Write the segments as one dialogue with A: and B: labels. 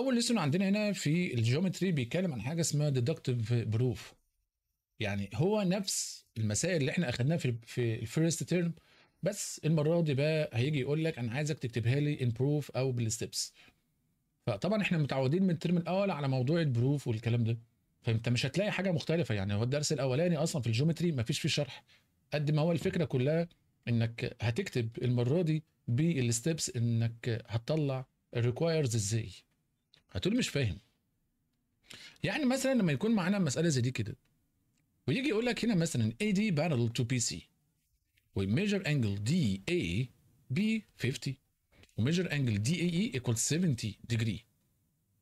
A: اول ليسون عندنا هنا في الجيومتري بيتكلم عن حاجه اسمها ديدكتيف بروف يعني هو نفس المسائل اللي احنا اخدناها في في الفيرست تيرم بس المره دي بقى هيجي يقول لك انا عايزك تكتبها لي ان بروف او بالستبس فطبعا احنا متعودين من الترم الاول على موضوع البروف والكلام ده فانت مش هتلاقي حاجه مختلفه يعني هو الدرس الاولاني اصلا في الجيومتري ما فيش فيه شرح قد ما هو الفكره كلها انك هتكتب المره دي بالستبس انك هتطلع الريكوايرز ازاي هتقول مش فاهم يعني مثلا لما يكون معانا مساله زي دي كده ويجي يقول لك هنا مثلا اي دي بارل تو بي سي وميجر انجل دي اي بي 50 وميجر انجل دي اي اي ايكوال 70 ديجري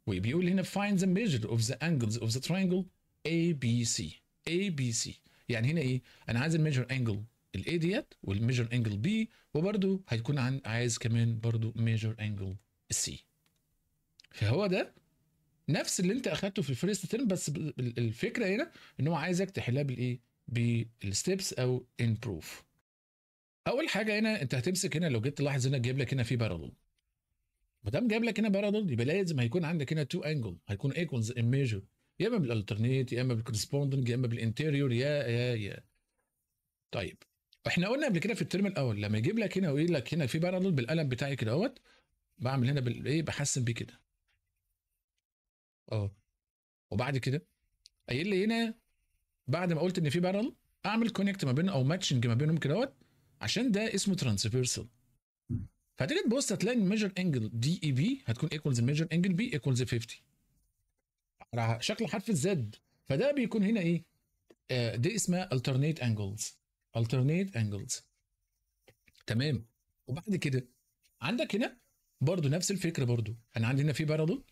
A: وبيقول هنا find the measure of the angles of the triangle ABC ABC يعني هنا ايه انا عايز الميجر انجل الاي ديت والميجر انجل بي وبرده هيكون عن عايز كمان برده ميجر انجل السي فهو ده نفس اللي انت اخدته في الفيرست ترم بس الفكره هنا ان هو عايزك تحلها بالايه بالستبس او امبروف اول حاجه هنا انت هتمسك هنا لو جيت تلاحظ هنا جايب لك هنا في بارادول ما دام جايب لك هنا بارادول يبقى لازم هيكون عندك هنا تو انجل هيكون ايكونز ان ميجر يا اما بالالترنيت يا اما بالكورسبوندنج يا اما بالانتيريور يا يا يا طيب احنا قلنا قبل كده في الترم الاول لما يجيب لك هنا ويقول لك هنا في بارادول بالقلم بتاعي كده اهوت بعمل هنا بالايه بحسن بيه كده اه وبعد كده قايل لي هنا بعد ما قلت ان في بارل اعمل كونكت ما بينهم او ماتشنج ما بينهم كدهوت عشان ده اسمه ترانسفيرسال فهتيجي تبص هتلاقي الميجر انجل دي اي بي هتكون ايكوالز الميجر انجل بي ايكوالز 50 على شكل حرف الزد فده بيكون هنا ايه؟ آه، دي اسمها alternate angles alternate angles تمام وبعد كده عندك هنا برضو نفس الفكره برضو انا عندي هنا في بارادول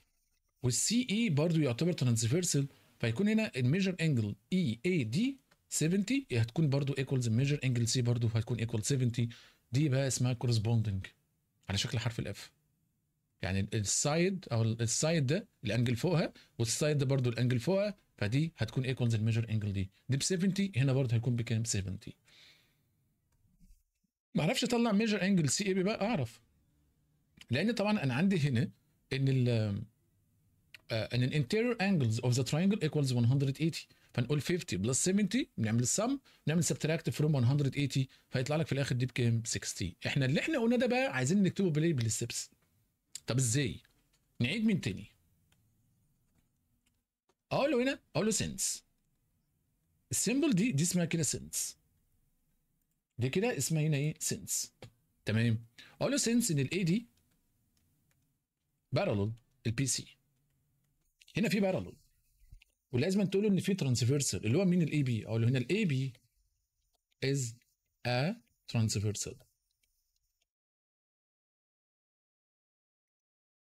A: والسي اي برضو يعتبر ترانسفيرسال فيكون هنا الميجر انجل اي اي دي 70 هتكون برضو ايكوالز الميجر انجل سي برضو هتكون ايكوال 70 دي بقى اسمها كورسبوندنج على شكل حرف الاف يعني السايد او السايد ده الانجل فوقها والسايد ده برضو الانجل فوقها فدي هتكون ايكوالز الميجر انجل دي دي ب 70 هنا برضو هيكون بكام 70 ما اعرفش اطلع ميجر انجل سي اي بقى اعرف لان طبعا انا عندي هنا ان ان الانتيريور انجلز اوف ذا تراينجل ايكوالز 180 فنقول 50 بلس 70 بنعمل السم نعمل سبتراكت فروم 180 فيطلع لك في الاخر دي بكام 60 احنا اللي احنا قلنا ده بقى عايزين نكتبه بلاي بالستبس طب ازاي نعيد من تاني اقول له هنا اقول له سنس السيمبل دي دي اسمها كده سنس دي كده اسمها هنا ايه سنس تمام اقول له سنس ان الاي دي بارالل البي سي هنا في بارالل ولازم تقول ان في ترانسفيرسال اللي هو مين الاي بي اقول هنا الاي بي
B: از ا ترانسفيرسال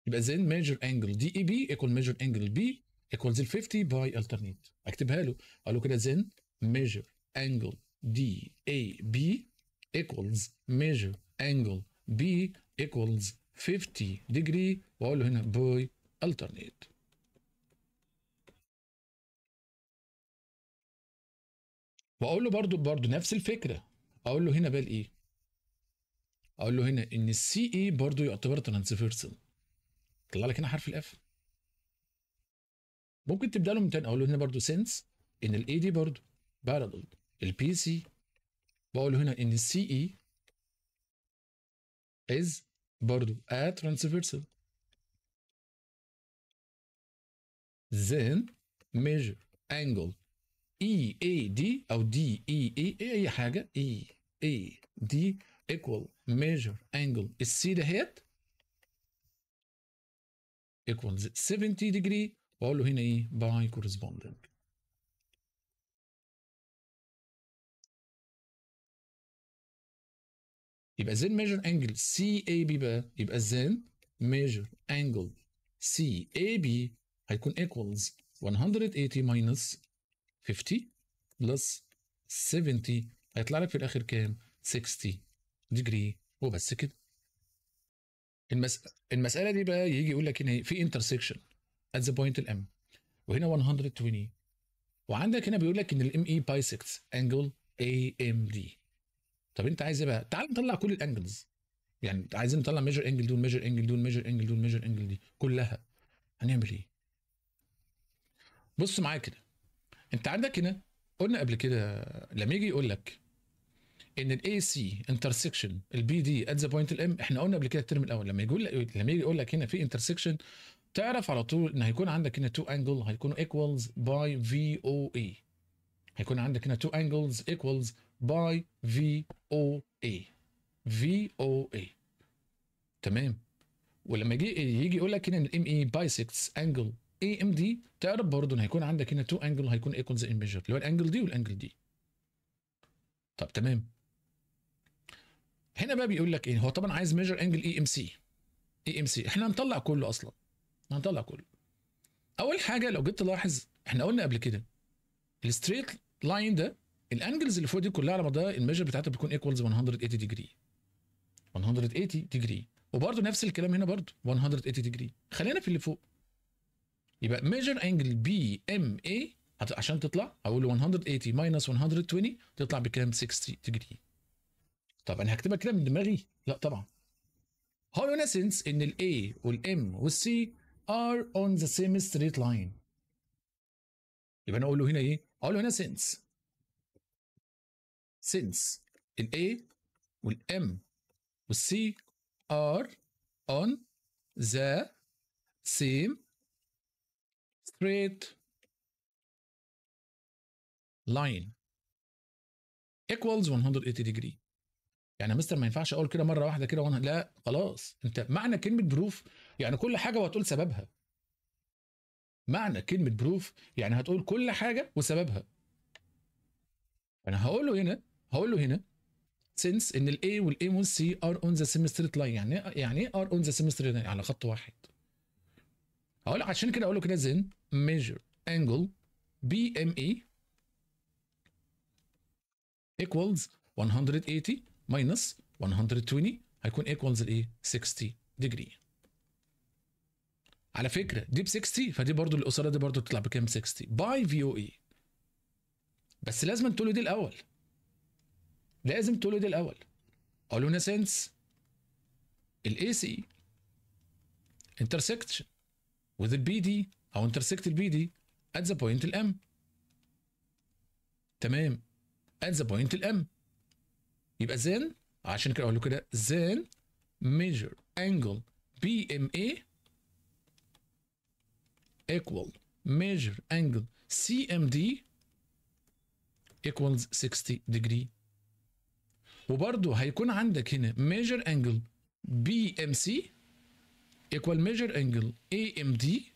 B: يبقى زين ميجر انجل دي اي بي ايكوال ميجر انجل بي
A: ايكوالز ال 50 باي الترنيت اكتبها له اقول له كده زين ميجر انجل دي اي بي ايكوالز ميجر انجل بي
B: ايكوالز 50 ديجري واقول له هنا باي الترنيت واقول له برضو برضو نفس الفكره اقول له هنا بال ايه اقول له هنا ان السي
A: اي برضو يعتبر ترانسفيرسال طلع لك هنا حرف الاف ممكن تبدا له من تاني اقول له هنا برضو سنس ان الاي دي برضو بارلل البي
B: سي بقول هنا ان السي اي از برضو ا ترانسفيرسال زين ميجر angle اي اي دي او دي اي
A: اي اي اي حاجه اي اي دي ايكوال ميجر انجل السي
B: دهيت ايكوال 70 ديجري واقول له هنا ايه باي كورسبوندنج يبقى زين ميجر انجل سي اي بي بقى يبقى زين ميجر انجل سي اي بي هيكون
A: ايكوالز 180 ماينس 50 بلس 70 هيطلع لك في الاخر كام 60 ديجري وبس كده المس... المساله دي بقى يجي يقول لك هنا في انترسكشن ات ذا بوينت الام وهنا 120 وعندك هنا بيقول لك ان الام اي بايسكتس انجل اي ام دي طب انت عايز ايه بقى تعال نطلع كل الانجلز يعني عايزين نطلع ميجر انجل دول ميجر انجل دول ميجر انجل دول ميجر انجل دي كلها هنعمل ايه بص معايا كده انت عندك هنا قلنا قبل كده لما يجي يقول لك ان الاي سي انترسكشن البي دي ات ذا بوينت الام احنا قلنا قبل كده الترم الاول لما يقول لما يجي يقول لك هنا في انترسكشن تعرف على طول ان هيكون عندك هنا تو انجل هيكونوا ايكوالز باي في او اي هيكون عندك هنا تو انجلز ايكوالز باي في او اي في او اي تمام ولما يجي يجي يقول لك هنا ان الام اي بايسكتس انجل اي ام دي تعرف برضه ان هيكون عندك هنا تو انجل هيكون ايكوالز ان ميجر اللي هو الانجل دي والانجل دي طب تمام هنا بقى بيقول لك ايه هو طبعا عايز ميجر انجل اي ام سي اي ام سي احنا هنطلع كله اصلا هنطلع كله اول حاجه لو جيت تلاحظ احنا قلنا قبل كده الستريت لاين ده الانجلز اللي فوق دي كلها على مدار الميجر بتاعتها بتكون ايكوالز 180 ديجري 180 ديجري وبرده نفس الكلام هنا برده 180 ديجري خلينا في اللي فوق يبقى ميجر انجل بي ام اي عشان تطلع هقول 180 ماينس 120 تطلع بكام 60 ديجري طب انا هكتبها كده من دماغي لا طبعا هولو نسنس ان الاي والام والسي ار اون ذا سيم ستريت لاين
B: يبقى انا اقول له هنا ايه اقول له هنا سينس سينس الاي والام والسي ار اون ذا سيم straight line equals 180 degree يعني مستر ما ينفعش اقول كده مره واحده كده لا
A: خلاص انت معنى كلمه بروف يعني كل حاجه وهتقول سببها معنى كلمه بروف يعني هتقول كل حاجه وسببها انا هقول له هنا هقول له هنا since ان ال A وال A وال C are on the same straight line يعني إيه- يعني ايه are on the same straight line على يعني خط واحد هقول عشان كده اقول له كده انجل measure angle BME equals 180 minus 120 هيكون equals الايه 60 ديجري على فكره دي ب 60 فدي برضو الاسره دي برضو تطلع بكام 60 باي في او اي بس لازم تقول له دي الاول لازم تقول له دي الاول اقول له ان سنس الاي سي انترسكشن with البي دي او intersect البي دي at the point الام تمام at the point الام يبقى then عشان كده اقول له كده then measure angle BMA equal measure angle CMD equals 60 degree وبرضه هيكون عندك هنا measure angle BMC ايكوال ميجر انجل اي ام دي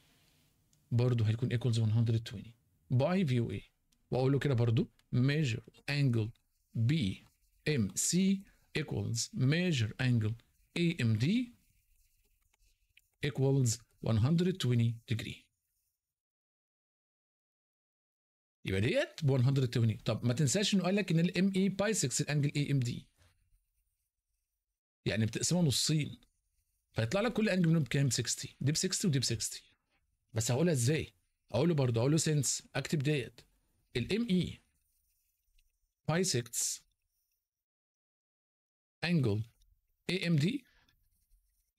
A: برضه هيكون ايكوالز 120 باي فيو اي واقول له كده برضه ميجر انجل بي ام سي ايكوالز ميجر انجل اي ام دي equals 120 ديجري يبقى ديت ب طب ما تنساش انه قال لك ان الام اي باي 6 الانجل اي ام دي يعني بتقسمها نصين فيطلع لك كل انجل منهم بكام 60 ديب 60 وديب 60 بس هقولها ازاي اقول له برضه اقول له سنس اكتب ديت الام اي باي 6 انجل اي ام دي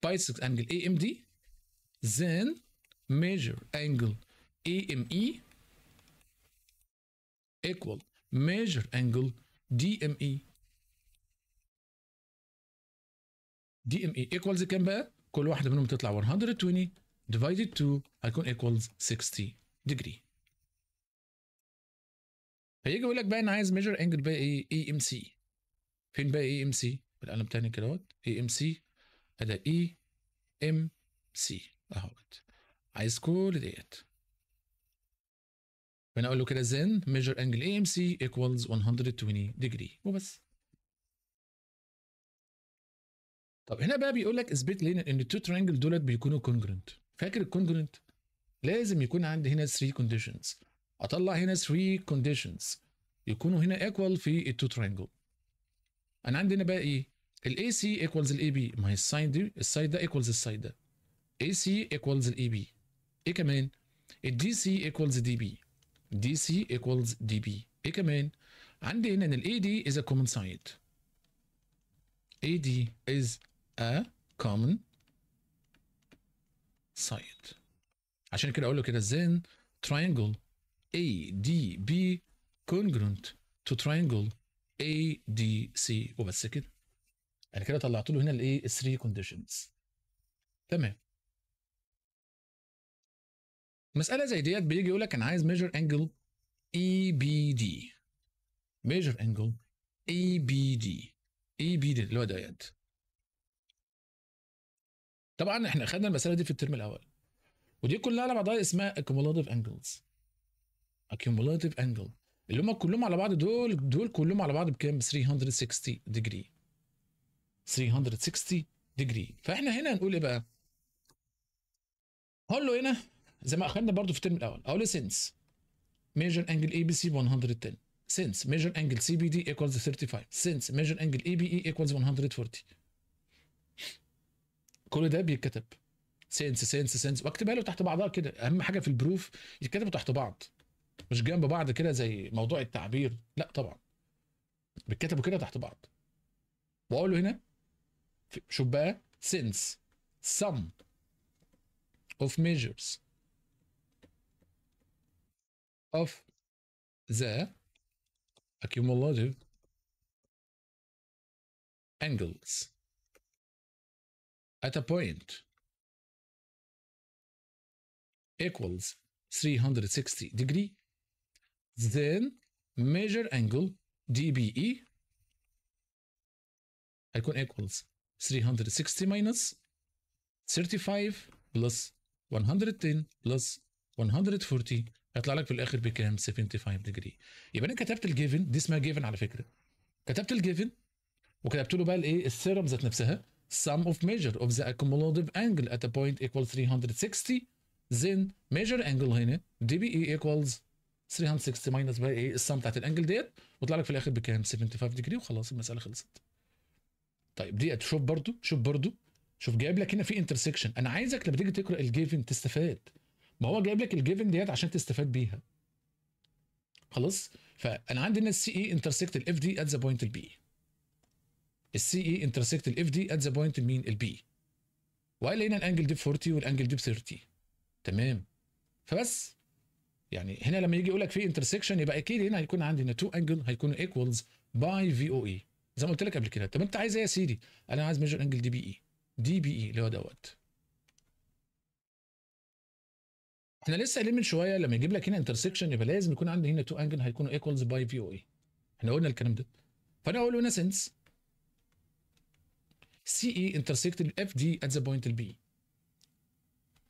A: باي 6 انجل اي ام دي زين ميجر انجل
B: اي ام اي ايكوال ميجر انجل دي ام اي دي ام اي ايكوالز
A: كام بقى كل واحده منهم تطلع 120 ديفايدد 2 هيكون ايكوالز 60 ديجري فيجي يقول لك بقى انا عايز ميجر انجل بقى ايه اي ام سي فين بقى اي ام سي بالقلم تاني كده اهوت اي ام سي ادا اي ام سي اهوت عايز كل ديت
B: فانا اقول له كده زين ميجر انجل اي ام سي ايكوالز 120 ديجري وبس طب هنا بقى بيقول لك
A: اثبت لنا ان التو ترينجل دولت بيكونوا كونجرنت فاكر الكونجرنت لازم يكون عندي هنا 3 كونديشنز اطلع هنا 3 كونديشنز يكونوا هنا ايكوال في التو ترينجل انا عندي هنا بقى ايه الاي سي ايكوالز الاي بي ما هي الساين دي السايد ده ايكوالز السايد ده اي سي ايكوالز الاي بي ايه كمان الدي سي ايكوالز دي بي دي سي ايكوالز دي بي ايه كمان عندي هنا ان الاي دي از ا كومن سايد AD دي از a common side عشان كده اقول له كده then triangle ADB congruent to triangle ADC وبس كده انا يعني كده طلعت له هنا الايه 3 conditions تمام مسألة زي ديت بيجي يقول لك أنا عايز ميجر أنجل اي بي دي ميجر أنجل اي بي دي اي بي دي اللي هو ده طبعا احنا خدنا المساله دي في الترم الاول ودي كلها على بعضها اسمها accumulative angles accumulative angle اللي هم كلهم على بعض دول دول كلهم على بعض بكام 360 ديجري 360 ديجري فاحنا هنا هنقول ايه بقى هقول له هنا زي ما اخدنا برضو في الترم الاول اقول له سينس ميجر انجل اي بي سي 110 انجل سي بي CBD ايكوالز 35 انجل اي بي ABE ايكوالز 140 كل ده بيتكتب سينس سينس سينس واكتبها له تحت بعضها كده اهم حاجه في البروف يتكتبوا تحت بعض مش جنب بعض كده زي موضوع التعبير لا طبعا بيتكتبوا كده تحت بعض واقول له هنا شوف بقى سينس سم of measures
B: of the accumulative angles at a point equals 360 degree, then measure angle DBE
A: هيكون equals 360 minus 35 plus 110 plus 140 هيطلع لك في الاخر بكام 75 degree يبقى انا كتبت الجيفن دي اسمها جيفن على فكره كتبت الجيفن وكتبت له بقى الايه السيرم ذات نفسها sum of measure of the accumulative angle at a point equal 360 then measure angle هنا dBE equals 360 minus بقى ايه السم بتاعت الانجل ديت وطلع لك في الاخر بكام 75 ديجري وخلاص المساله خلصت طيب ديت شوف برضو شوف برضو شوف جايب لك هنا في انترسكشن انا عايزك لما تيجي تقرا الجيفن تستفاد ما هو جايب لك الجيفن ديت عشان تستفاد بيها خلاص فانا عندي هنا السي اي انترسكت الاف دي ات ذا بوينت البي السي اي انترسكت الاف دي ات ذا بوينت مين البي وقال هنا الانجل دي ب 40 والانجل دي ب 30 تمام فبس يعني هنا لما يجي يقول لك في انترسكشن يبقى اكيد هنا هيكون عندي هنا تو انجل هيكونوا ايكوالز باي في او اي زي ما قلت لك قبل كده طب انت عايز ايه يا سيدي انا عايز ميجر انجل دي بي اي دي بي اي اللي هو دوت احنا لسه قايلين من شويه لما يجيب لك هنا انترسكشن يبقى لازم يكون عندي هنا تو انجل هيكونوا ايكوالز باي في او اي احنا قلنا الكلام ده فانا اقول له ان سنس سي اي انترسيكت الاف دي ات ذا بوينت البي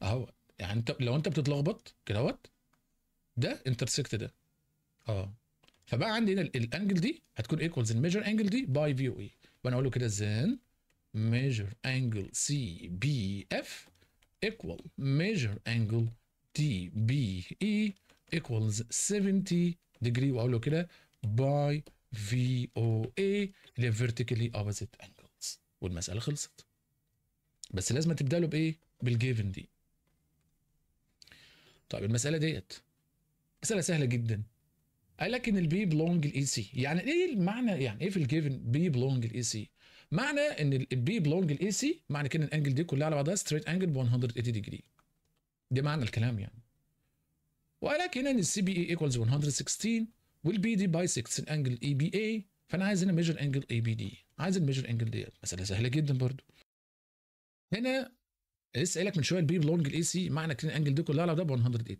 A: اهو يعني انت لو انت بتتلخبط كده اهوت ده انترسيكت ده اه فبقى عندي هنا الانجل دي هتكون ايكوالز الميجر انجل دي e. باي فيو اي وانا اقول له كده زين ميجر انجل سي بي اف ايكوال ميجر انجل دي بي اي ايكوالز 70 ديجري واقول له كده باي في او اي اللي فيرتيكالي اوبوزيت انجل والمساله خلصت بس لازم تبدا له بايه بالجيفن دي طيب المساله ديت مساله سهله جدا قال لك ان البي بلونج الاي سي يعني ايه المعنى يعني ايه في الجيفن بي بلونج الاي سي معنى ان البي بلونج الاي سي معنى كده الانجل دي كلها على بعضها ستريت انجل ب 180 ديجري ده معنى الكلام يعني وقال لك هنا ان السي بي اي ايكوالز 116 والبي دي 6 الانجل اي بي اي فانا عايز هنا ميجر انجل اي بي دي عايز الميجر انجل ديت مساله سهله جدا برضو هنا لسه قايل لك من شويه البي بلونج الاي سي معنى كلين انجل دي كلها على ده 180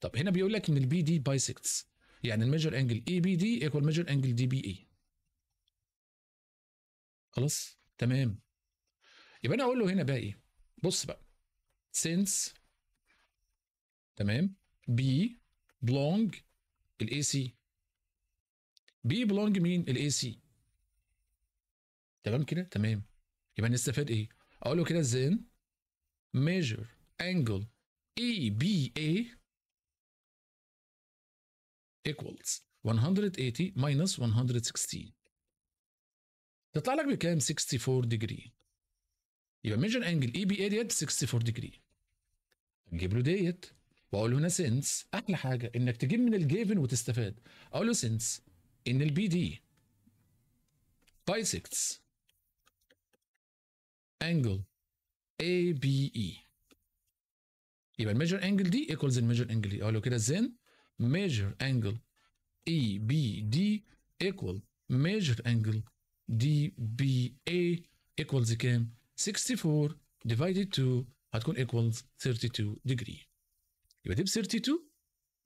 A: طب هنا بيقول لك ان البي دي بايسكتس يعني الميجر انجل اي بي دي ايكوال ميجر انجل دي بي اي خلاص تمام يبقى انا اقول له هنا بقى ايه بص بقى سينس تمام بي بلونج الاي سي بي بلونج مين الاي سي تمام كده تمام يبقى نستفاد ايه اقول له كده زين ميجر انجل اي بي اي
B: ايكوالز 180 ماينس 116 تطلع لك بكام 64 ديجري
A: يبقى ميجر انجل اي بي اي ديت 64 ديجري نجيب له ديت واقول له هنا سنس احلى حاجه انك تجيب من الجيفن وتستفاد اقول له سنس ان البي دي 6 angle ABE يبقى الميجر انجل دي ايكوالز الميجر انجل دي اقول له كده زين ميجر انجل اي بي دي ايكوال ميجر انجل دي بي اي ايكوالز كام 64 ديفايدد 2 هتكون ايكوالز 32 ديجري يبقى دي ب 32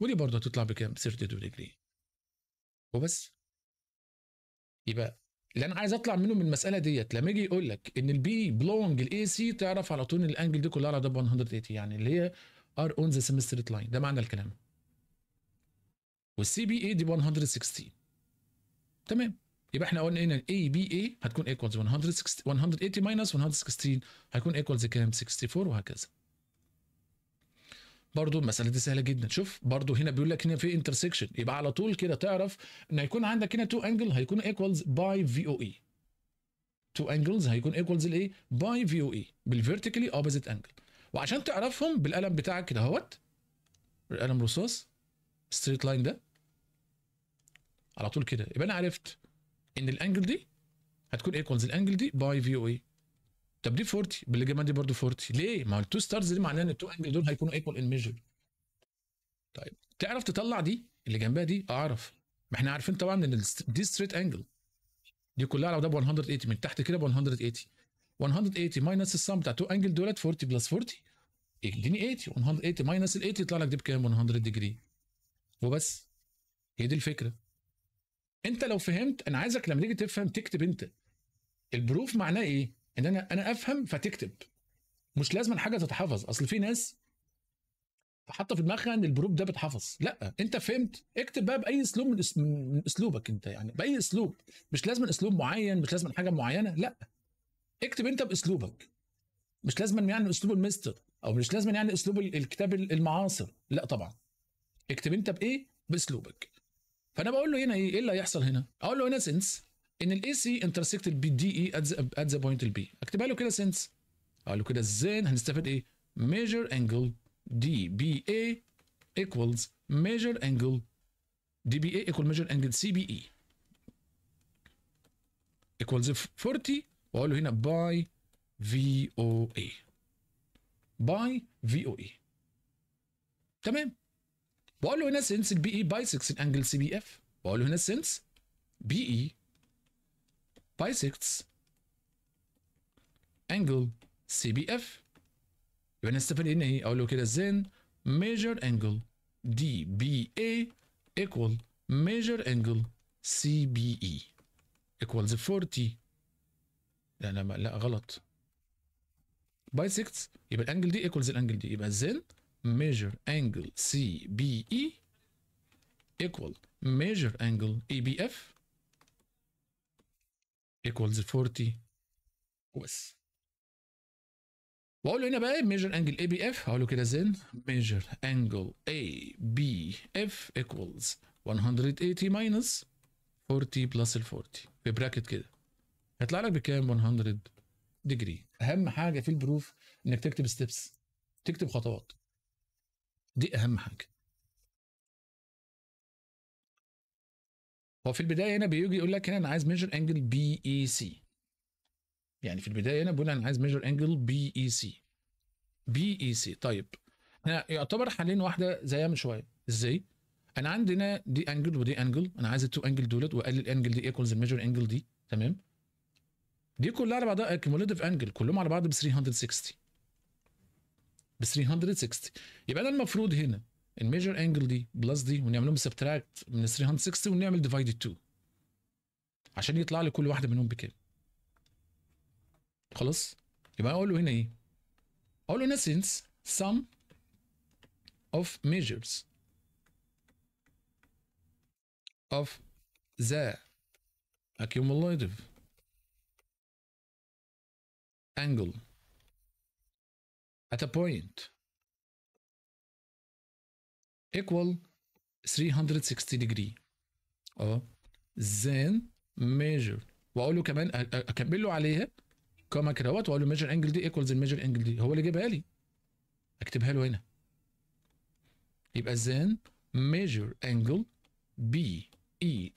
A: ودي برضه هتطلع بكام 32 ديجري وبس يبقى اللي انا عايز اطلع منه من المساله ديت لما يجي يقول لك ان البي بلونج الاي سي تعرف على طول ان الانجل دي كلها على دب 180 يعني اللي هي ار اون ذا سيمستريت لاين ده معنى الكلام والسي بي اي دي 116 تمام يبقى احنا قلنا ان الاي بي اي هتكون ايكوالز 160 180 ماينس 116 هيكون ايكوالز كام 64 وهكذا برضو المساله دي سهله جدا شوف برضو هنا بيقول لك هنا في انترسكشن يبقى على طول كده تعرف ان هيكون عندك هنا تو انجل هيكون ايكوالز باي في او اي تو انجلز هيكون ايكوالز الايه باي في او اي بالفيرتيكالي اوبوزيت انجل وعشان تعرفهم بالقلم بتاعك كده اهوت القلم رصاص ستريت لاين ده على طول كده يبقى انا عرفت ان الانجل دي هتكون ايكوالز الانجل دي باي في او اي طب دي 40 باللي دي برضه 40 ليه؟ ما هو التو ستارز دي معناها ان التو انجل دول هيكونوا ايكوال ان ميجر طيب تعرف تطلع دي اللي جنبها دي اعرف ما احنا عارفين طبعا ان دي ستريت انجل دي كلها لو ده ب 180 من تحت كده ب 180 180 ماينس السم بتاع تو انجل دولت 40 بلس 40 يديني 80 180 ماينس ال 80 يطلع لك دي بكام 100 ديجري وبس هي دي الفكره انت لو فهمت انا عايزك لما تيجي تفهم تكتب انت البروف معناه ايه ان انا انا افهم فتكتب مش لازم حاجه تتحفظ اصل في ناس حاطه في دماغها ان البروب ده بيتحفظ لا انت فهمت اكتب بقى باي اسلوب من, من اسلوبك انت يعني باي اسلوب مش لازم اسلوب معين مش لازم حاجه معينه لا اكتب انت باسلوبك مش لازم يعني اسلوب المستر او مش لازم يعني اسلوب الكتاب المعاصر لا طبعا اكتب انت بايه باسلوبك فانا بقول له هنا ايه ايه اللي هيحصل هنا اقول له هنا سنس ان الاي سي انترسكت البي دي اي ات ذا بوينت البي اكتبها له كده سنس اقول له كده ازاي هنستفاد ايه ميجر انجل دي بي اي ايكوالز ميجر انجل دي بي اي ايكوال ميجر انجل سي بي اي ايكوالز 40 واقول له هنا باي في او اي باي في او اي تمام واقول له هنا سنس البي اي باي 6 انجل سي بي اف واقول له هنا سنس بي اي bisects angle CBF يبقى نستفاد ان ايه اقول له كده then measure angle DBA equal major angle CBE equals 40 لا لا لا غلط bisects يبقى الانجل دي equals الانجل دي يبقى then major angle CBE equal major angle EBF equals 40 وبس واقول له هنا بقى ميجر اي بي اف هقول له كده زين ميجر اي بي اف ايكوالز 180 ماينس 40 بلس ال 40 في براكت كده هيطلع لك بكام 100 ديجري اهم حاجه في
B: البروف انك تكتب ستيبس تكتب خطوات دي اهم حاجه هو في البدايه هنا بيجي يقول لك هنا انا عايز ميجر انجل بي اي سي يعني في البدايه هنا بيقول انا عايز ميجر انجل
A: بي اي سي بي اي سي طيب هنا يعتبر حالين واحده زيها من شويه ازاي انا عندنا دي انجل ودي انجل انا عايز التو انجل دولت واقلل الانجل دي ايكوالز الميجر انجل دي تمام دي كلها على بعضها كيموليتيف انجل كلهم على بعض ب 360 ب 360 يبقى انا المفروض هنا الميجر انجل دي بلس دي ونعملهم سبتراكت من 360 ونعمل ديفايد 2 عشان يطلع لي كل واحده منهم بكام خلاص يبقى اقول له هنا ايه اقول له in essence sum of measures
B: of the accumulative angle at a point equal 360 degree اه then
A: measure واقول له كمان اكمل له عليها كما كدهوت واقول له measure angle دي equals الميجر angle دي هو اللي جابها لي اكتبها له هنا يبقى then measure angle e.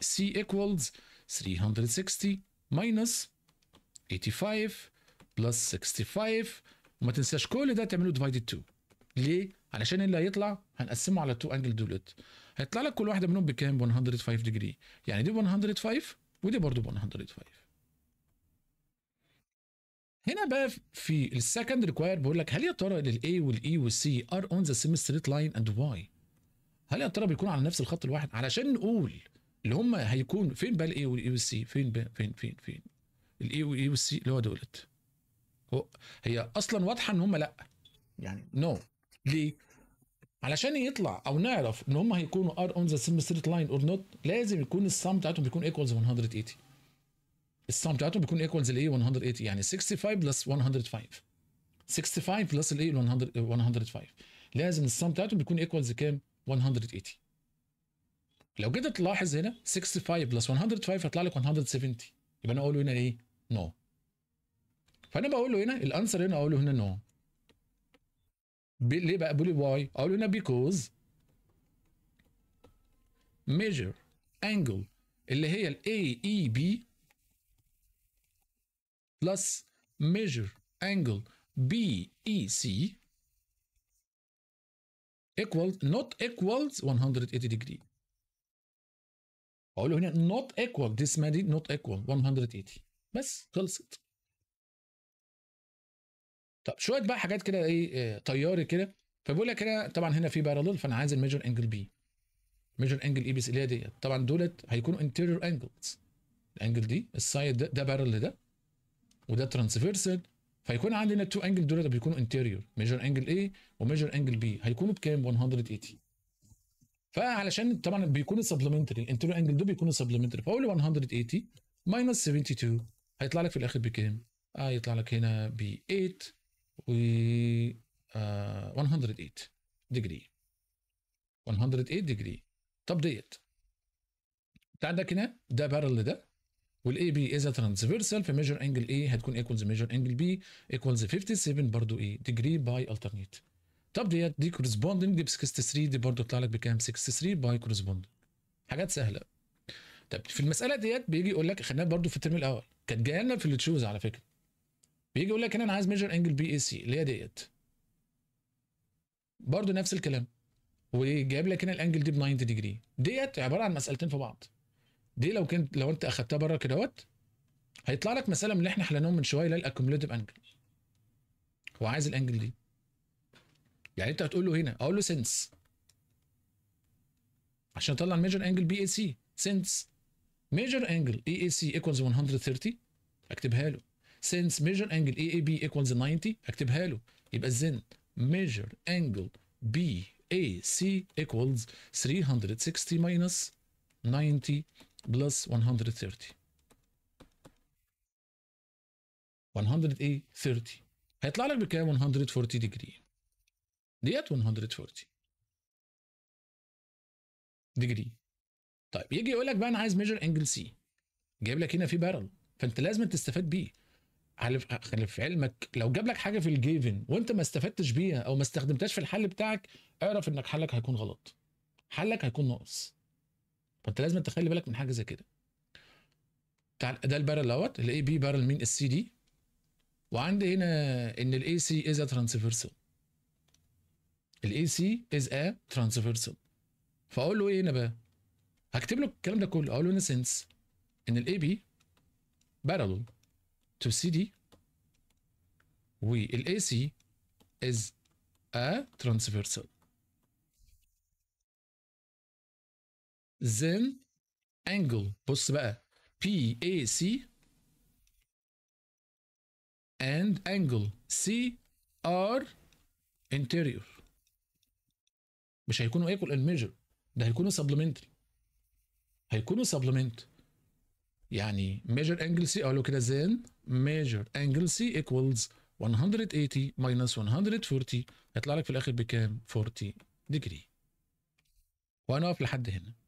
A: C equals 360 minus 85 بلس 65 وما تنساش كل ده تعمله divided 2 ليه؟ علشان اللي هيطلع هنقسمه على تو انجل دولت هيطلع لك كل واحده منهم بكام 105 ديجري يعني دي 105 ودي برضه 105 هنا بقى في السكند ريكوير بيقول لك هل يا ترى للاي والاي والسي ار اون ذا سيم ستريت لاين اند واي هل يا ترى بيكونوا على نفس الخط الواحد علشان نقول اللي هم هيكون فين بقى الاي والاي e والسي فين بقى فين فين فين الاي والاي e والسي اللي هو دولت هو هي اصلا واضحه ان هم لا يعني نو no. ليه؟ علشان يطلع او نعرف ان هم هيكونوا ار اون ذا سيم ستريت لاين اور نوت لازم يكون السم بتاعتهم بيكون ايكوالز 180 السم بتاعتهم بيكون ايكوالز لايه 180 يعني 65 بلس 105 65 بلس الايه 105 لازم السم بتاعتهم بيكون ايكوالز كام 180 لو جيت تلاحظ هنا 65 بلس 105 هيطلع لك 170 يبقى انا اقول له هنا ايه نو no. فانا بقول له هنا الانسر هنا اقول له هنا نو no. ليه بقى بيقول لي واي؟ اقول هنا بيكوز ميجر انجل اللي هي الاي اي بي بلس ميجر انجل بي اي سي ايكوال نوت
B: equals 180 ديجري اقول هنا نوت ايكوال this ما دي not equal 180 بس خلصت
A: طب شويه بقى حاجات كده ايه آه، طياري كده فبيقول لك هنا طبعا هنا في بارالل فانا عايز الميجر انجل بي ميجر انجل اي سي اللي هي ديت طبعا دولت هيكونوا انتيريور انجلز الانجل دي السايد ده ده بارل ده وده ترانسفيرسال فيكون عندنا التو انجل دولت بيكونوا انتيريور ميجر انجل اي وميجر انجل بي هيكونوا بكام 180 فعلشان طبعا بيكون سبلمنتري الانتيريور انجل دول بيكونوا سبلمنتري فقول 180 ماينس 72 هيطلع لك في الاخر بكام؟ هيطلع لك هنا ب 8 و 108 ديجري 108 ديجري طب ديت انت عندك هنا ده بارل لده والاي بي از ترانسفيرسال فميجر انجل اي هتكون ايكوالز ميجر انجل بي ايكوالز 57 برضو ايه ديجري باي الترنيت طب ديت دي كورسبوندنج دي ب 63 دي برضو طلع لك بكام 63 باي كورسبوندنج حاجات سهله طب في المساله ديت بيجي يقول لك خلينا برضو في الترم الاول كانت جايه لنا في التشوز على فكره بيجي يقول لك انا عايز ميجر انجل بي اي سي اللي هي ديت برضه نفس الكلام وجايب لك هنا الانجل دي ب 90 ديجري ديت عباره عن مسالتين في بعض دي لو كنت لو انت اخدتها بره كدهوت هيطلع لك مساله من اللي احنا حلناهم من شويه اللي هي الاكوميوليتيف انجل هو عايز الانجل دي يعني انت هتقول له هنا اقول له سنس عشان اطلع الميجر انجل بي اي سي سنس ميجر انجل اي اي سي ايكوالز 130 اكتبها له since measure angle AAB equals 90 اكتبها له يبقى then measure angle BAC equals 360 minus 90 plus 130
B: 100 30 هيطلع لك بكام 140 ديجري ديت 140 ديجري طيب يجي يقول لك بقى انا عايز ميجر انجل سي
A: جايب لك هنا في بارل فانت لازم تستفاد بيه في علمك لو جاب لك حاجه في الجيفن وانت ما استفدتش بيها او ما استخدمتهاش في الحل بتاعك اعرف انك حلك هيكون غلط حلك هيكون ناقص فانت لازم تخلي بالك من حاجه زي كده تعال ده البارل اهوت الاي بي بارل مين السي دي وعندي هنا ان الاي سي از ترانسفيرسال الاي سي از ا ترانسفيرسال فاقول له ايه هنا بقى هكتب له الكلام ده كله اقول له ان سنس ان الاي بي بارل to CD وال
B: AC is a transversal then angle بص بقى PAC and angle
A: CR interior مش هيكونوا equal and major ده هيكونوا supplementary هيكونوا supplement يعني measure angle C أقول له كده زين ميجر انجل سي ايكوالز 180
B: ماينس 140 هيطلع لك في الاخر بكام 40 ديجري وانا واقف لحد هنا